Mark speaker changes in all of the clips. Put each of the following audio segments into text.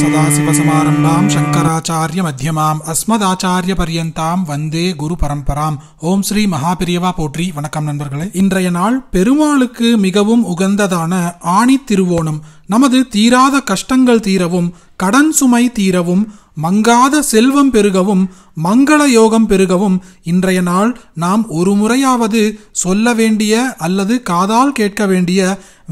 Speaker 1: सदाशिवसमारम्भाम् शङ्कराचार्यमध्यमाम् அஸ்மதாச்சாரியபரியந்தாம் வந்தே குரு பரம்பராம் ஓம் ஸ்ரீ மகாபிரியவா போற்றி வணக்கம் நண்பர்களே இன்றைய நாள் பெருமாளுக்கு மிகவும் உகந்ததான ஆணி திருவோணம் நமது தீராத கஷ்டங்கள் தீரவும் கடன் சுமை தீரவும் மங்காத செல்வம் பெருகவும் மங்கள யோகம் பெருகவும் இன்றைய நாள் நாம் ஒரு முறையாவது சொல்ல வேண்டிய அல்லது காதால் கேட்க வேண்டிய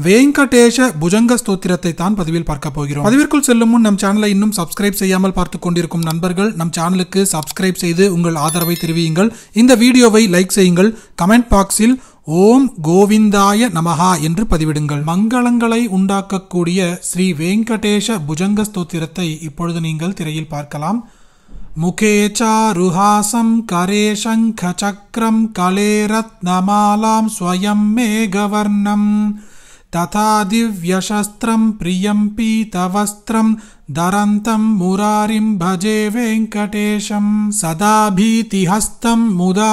Speaker 1: வேங்கடேஷ புஜங்க ஸ்தோத்திரத்தை தான் பதிவில் பார்க்க போகிறோம் பதிவிற்குள் செல்லும் முன் நம் சேனலை இன்னும் சப்ஸ்கிரைப் செய்யாமல் பார்த்து கொண்டிருக்கும் நண்பர்கள் நம் சேனலுக்கு சப்ஸ்கிரைப் செய்து உங்கள் ஆதரவை தெரிவியுங்கள் இந்த வீடியோவை லைக் செய்யுங்கள் கமெண்ட் பாக்ஸில் ஓம் கோவிந்தாய நமஹா என்று பதிவிடுங்கள் மங்களங்களை உண்டாக்கக்கூடிய ஸ்ரீ வெங்கடேஷ புஜங்க ஸ்தோத்திரத்தை இப்பொழுது நீங்கள் திரையில் பார்க்கலாம் முகேச்சாருஹாசம் கரே சங்க சக்கரம் கலேரத்னமாலாம் ரத்னமாலாம் ஸ்வயம் மேகவர்ணம் तथा दिव्यशस्त्रम् प्रियम् पीतवस्त्रम् दरन्तं मुरारिम् भजे वेङ्कटेशम् सदा भीतिहस्तम् मुदा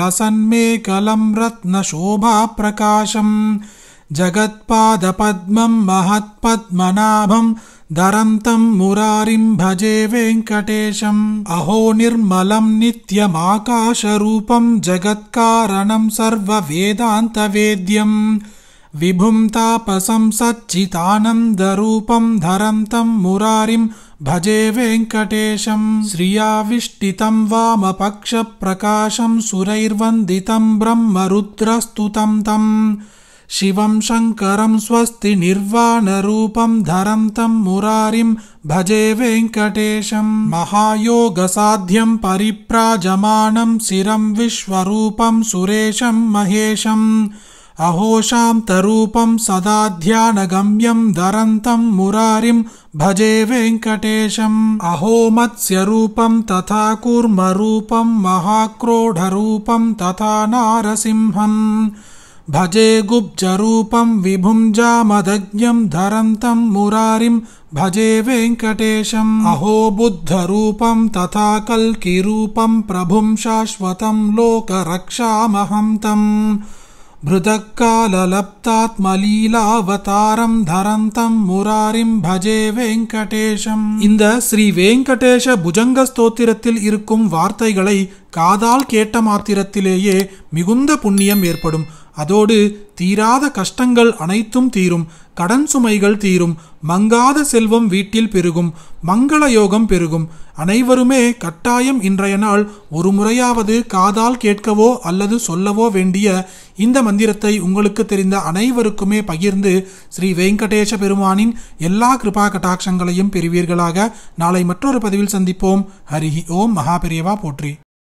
Speaker 1: लसन् मे कलम् रत्नशोभा प्रकाशम् जगत्पादपद्मम् महत्पद्मनाभम् मुरारिं मुरारिम् भजे वेङ्कटेशम् अहो निर्मलम् नित्यमाकाशरूपम् जगत्कारणम् सर्ववेदान्तवेद्यम् विभुं तापसं विभुङ्तापसंसच्चितानन्दरूपम् धरन्तं मुरारिं भजे वेङ्कटेशम् श्रियाविष्टितं वामपक्षप्रकाशं सुरैर्वन्दितं ब्रह्मरुद्रस्तुतं तम् शिवं शङ्करं स्वस्ति निर्वाणरूपम् धरन्तम् मुरारिं भजे वेङ्कटेशम् महायोगसाध्यं परिप्राजमानं शिरं विश्वरूपं सुरेशं महेशम् अहो सदा ध्यानगम्यं धरन्तं मुरारिम् भजे वेङ्कटेशम् मत्स्यरूपं तथा कूर्मरूपं महाक्रोढरूपं तथा नारसिंहम् भजे गुब्जरूपं विभुञ्जामदज्ञं धरन्तं मुरारिम् भजे वेङ्कटेशम् अहो बुद्धरूपं तथा कल्किरूपं प्रभुं लोकरक्षामहं तम् மலீலாவதாரம் தரந்தம் முராரிம் பஜே வெங்கடேஷம் இந்த ஸ்ரீ வெங்கடேஷ புஜங்க ஸ்தோத்திரத்தில் இருக்கும் வார்த்தைகளை காதால் கேட்ட மாத்திரத்திலேயே மிகுந்த புண்ணியம் ஏற்படும் அதோடு தீராத கஷ்டங்கள் அனைத்தும் தீரும் கடன் சுமைகள் தீரும் மங்காத செல்வம் வீட்டில் பெருகும் மங்கள யோகம் பெருகும் அனைவருமே கட்டாயம் இன்றைய நாள் ஒரு முறையாவது காதால் கேட்கவோ அல்லது சொல்லவோ வேண்டிய இந்த மந்திரத்தை உங்களுக்கு தெரிந்த அனைவருக்குமே பகிர்ந்து ஸ்ரீ வெங்கடேஷ பெருமானின் எல்லா கிருபா கட்டாட்சங்களையும் பெறுவீர்களாக நாளை மற்றொரு பதிவில் சந்திப்போம் ஹரிஹி ஓம் மகாபெரியவா போற்றி